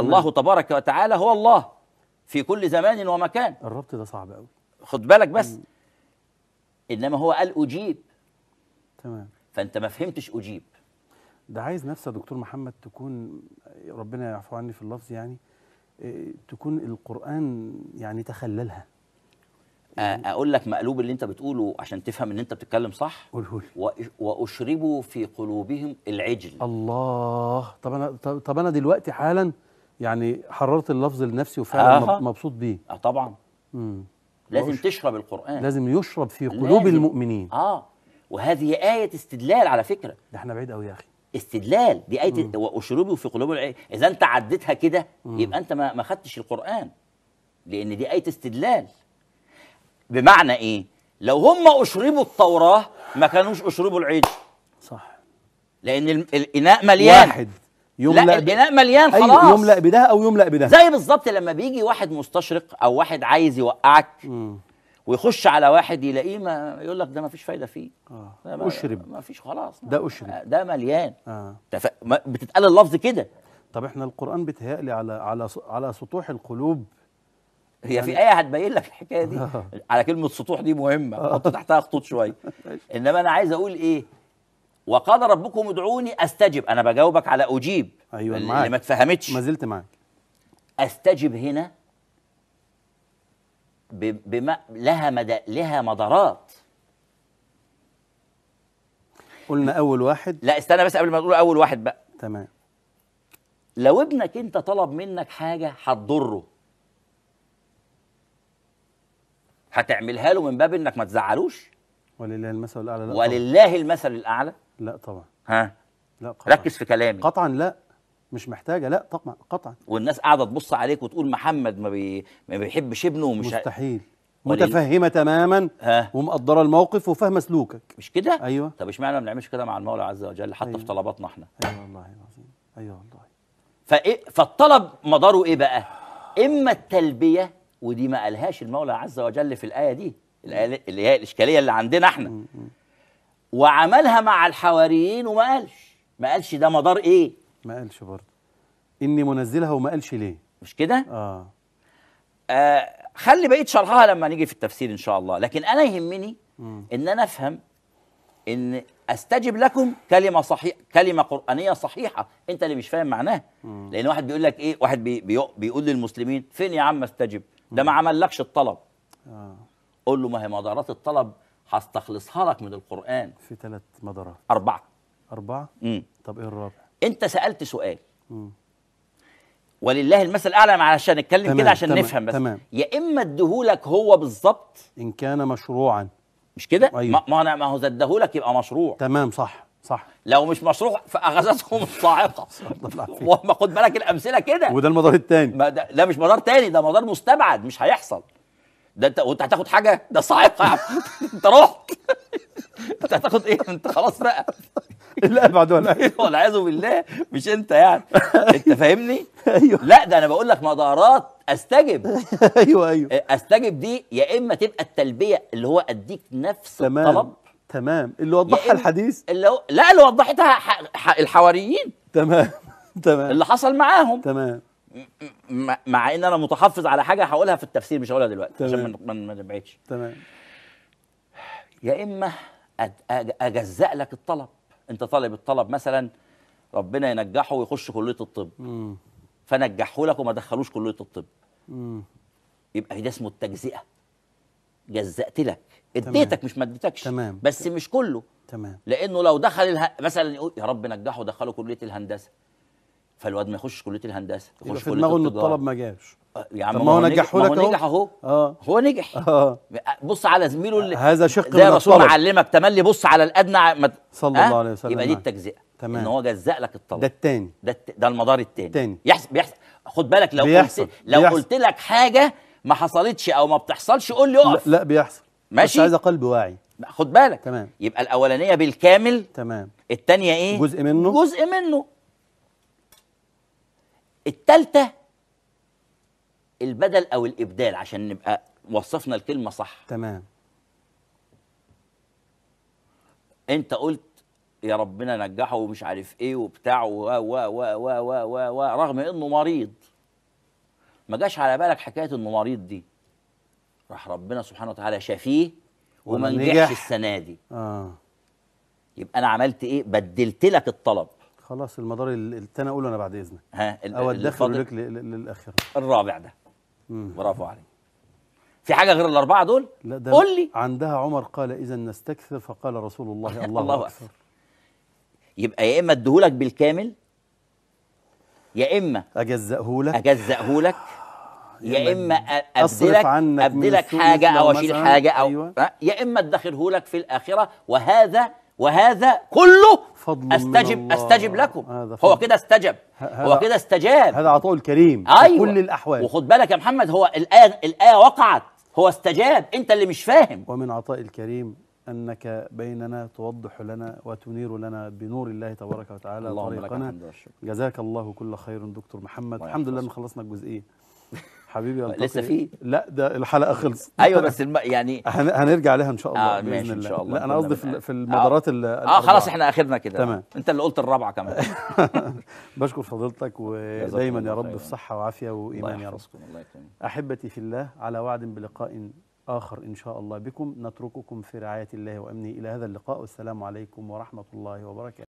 تمام. الله تبارك وتعالى هو الله في كل زمان ومكان الربط ده صعب قوي خد بالك بس انما هو قال اجيب تمام فانت ما فهمتش اجيب ده عايز نفسه دكتور محمد تكون ربنا يعفو عني في اللفظ يعني آه، تكون القرآن يعني تخللها آه، أقول لك مقلوب اللي أنت بتقوله عشان تفهم إن أنت بتتكلم صح قوله وأشربوا في قلوبهم العجل الله طب أنا طب أنا دلوقتي حالا يعني حررت اللفظ لنفسي وفعلا آه. مبسوط بيه اه طبعا مم. لازم وش... تشرب القران لازم يشرب في قلوب لازم. المؤمنين اه وهذه آية استدلال على فكرة ده احنا بعيد قوي يا أخي استدلال دي آية مم. وأشربوا في قلوب العين إذا أنت عديتها كده يبقى أنت ما ما خدتش القرآن لأن دي آية استدلال بمعنى إيه؟ لو هم أشربوا التوراة ما كانوش أشربوا العيد صح لأن الإناء مليان واحد يملأ لا الاناء مليان أيوة، خلاص أيوه يملأ بده او يملأ بده زي بالظبط لما بيجي واحد مستشرق او واحد عايز يوقعك م. ويخش على واحد يلاقيه ما يقول لك ده ما فيش فايده فيه آه. ما اشرب ما فيش خلاص ده اشرب آه، ده مليان آه. تف... بتتقال اللفظ كده طب احنا القران بيتهيألي على على على سطوح القلوب هي يعني في ايه هتبين لك الحكايه دي آه. على كلمه سطوح دي مهمه حط تحتها خطوط شويه انما انا عايز اقول ايه وقال ربكم ادعوني استجب انا بجاوبك على اجيب ايوه اللي معاك. ما اتفهمتش ما زلت معاك استجب هنا بما لها مدى لها مدارات قلنا اول واحد لا استنى بس قبل ما تقول اول واحد بقى تمام لو ابنك انت طلب منك حاجه هتضره هتعملها له من باب انك ما تزعلوش ولله المثل الاعلى ولله المثل الاعلى لا طبعا ها لا قطعا. ركز في كلامي قطعا لا مش محتاجه لا طبعا قطعا والناس قاعده تبص عليك وتقول محمد ما, بي... ما بيحبش ابنه ومش مستحيل متفهمه تماما ها. ومقدره الموقف وفاهمه سلوكك مش كده ايوه طب اشمعنى ما بنعملش كده مع المولى عز وجل حتى أيوة. في طلباتنا احنا ايوه والله العظيم ايوه والله فايه فالطلب مداره ايه بقى اما التلبيه ودي ما قالهاش المولى عز وجل في الايه دي الايه اللي هي الاشكاليه اللي عندنا احنا م -م. وعملها مع الحواريين وما قالش ما قالش ده مدار ايه ما قالش برضه اني منزلها وما قالش ليه مش كده اه, آه خلي بقيه شرحها لما نيجي في التفسير ان شاء الله لكن انا يهمني م. ان انا افهم ان استجب لكم كلمه صحيح كلمه قرانيه صحيحه انت اللي مش فاهم معناها م. لان واحد بيقول لك ايه واحد بي بي بيقول للمسلمين فين يا عم استجب ده ما عملكش الطلب آه. قول له ما هي مدارات الطلب هستخلصها لك من القرآن في ثلاث مدارات أربعة أربعة؟ امم طب إيه الرابع؟ أنت سألت سؤال مم. ولله المثل الأعلى علشان نتكلم كده عشان تمام نفهم بس تمام. يا إما اديهولك هو بالظبط إن كان مشروعا مش كده؟ أيوه. ما أنا ما هو زدهولك يبقى مشروع تمام صح صح لو مش مشروع فأغزتهم الصاعقة وما خد بالك الأمثلة كده وده المدار الثاني ده, ده مش مدار تاني ده مدار مستبعد مش هيحصل ده انت وانت هتاخد حاجه ده عم انت رحت انت هتاخد ايه انت خلاص بقى لا بعد ولا والعياذ بالله مش انت يعني أيوه. انت فاهمني ايوه لا ده انا بقول لك مدارات استجب ايوه ايوه استجب دي يا اما تبقى التلبيه اللي هو اديك نفس تمام. الطلب تمام اللي وضحها الحديث اللي هو لا اللي وضحتها ح... ح... الحواريين تمام تمام اللي حصل معاهم تمام مع ان انا متحفظ على حاجه هقولها في التفسير مش هقولها دلوقتي تمام. عشان ما نبعدش تمام يا اما اجزأ لك الطلب انت طالب الطلب مثلا ربنا ينجحه ويخش كليه الطب مم. فنجحه لك وما دخلوش كليه الطب مم. يبقى ده اسمه التجزئه جزأت لك اديتك مش ما اديتكش تمام بس مش كله تمام لانه لو دخل اله... مثلا يقول يا رب نجحه ودخله كليه الهندسه فالواد ما يخش كليه الهندسه يخش في دماغه ان الطلب ما جاش آه، يا عم ما هو نجح هو نجح اهو آه. هو نجح آه. بص على زميله اللي هذا شق ده الرسول علمك تملي بص على الادنى مد... صلى الله عليه وسلم يبقى دي التجزئه تمام ان هو جزأ لك الطلب ده التاني ده الت... ده المدار التاني التاني بيحصل خد بالك لو بيحصل. قلت لو بيحصل. قلت لك حاجه ما حصلتش او ما بتحصلش قول لي اقف لا, لا بيحصل ماشي بس عايزه قلب واعي خد بالك تمام يبقى الاولانيه بالكامل تمام الثانيه ايه جزء منه جزء منه الثالثه البدل او الابدال عشان نبقى وصفنا الكلمه صح تمام انت قلت يا ربنا نجحه ومش عارف ايه وبتاع و و و و و و و رغم انه مريض ما جاش على بالك حكايه انه مريض دي راح ربنا سبحانه وتعالى شافيه وما نجحش السنه دي آه. يبقى انا عملت ايه بدلت لك الطلب خلاص المدار اقوله انا بعد اذنك ها او الدخل لك للاخره الرابع ده برافو عليك في حاجه غير الاربعه دول لا ده قول لي عندها عمر قال اذا نستكثر فقال رسول الله الله, الله اكبر يبقى يا اما اديهولك بالكامل يا اما اجزاهولك اجزاهولك يا اما ابدلك ابدلك حاجه او اشيل حاجه او أيوة. يا اما ادخلهولك في الاخره وهذا وهذا كله فضل استجب من الله. استجب لكم هو كده استجب هو كده استجاب هذا عطاء الكريم أيوة. كل الاحوال وخد بالك يا محمد هو الايه الايه وقعت هو استجاب انت اللي مش فاهم ومن عطاء الكريم انك بيننا توضح لنا وتنير لنا بنور الله تبارك وتعالى طريقنا جزاك الله كل خير دكتور محمد الحمد لله ان خلصنا الجزئيه حبيبي يلتقي لسه في لا ده الحلقه خلصت ايوه بس الم... يعني هن... هنرجع لها ان شاء الله آه باذن الله. ان شاء الله لا انا قصدي في, في المدارات اه, آه خلاص احنا اخرنا كده تمام انت اللي قلت الرابعه كمان بشكر فضيلتك ودايما يا رب في صحه وعافيه وايمان يا رب الله يكرمك احبتي في الله على وعد بلقاء آخر إن شاء الله بكم نترككم في رعاية الله وأمنه إلى هذا اللقاء والسلام عليكم ورحمة الله وبركاته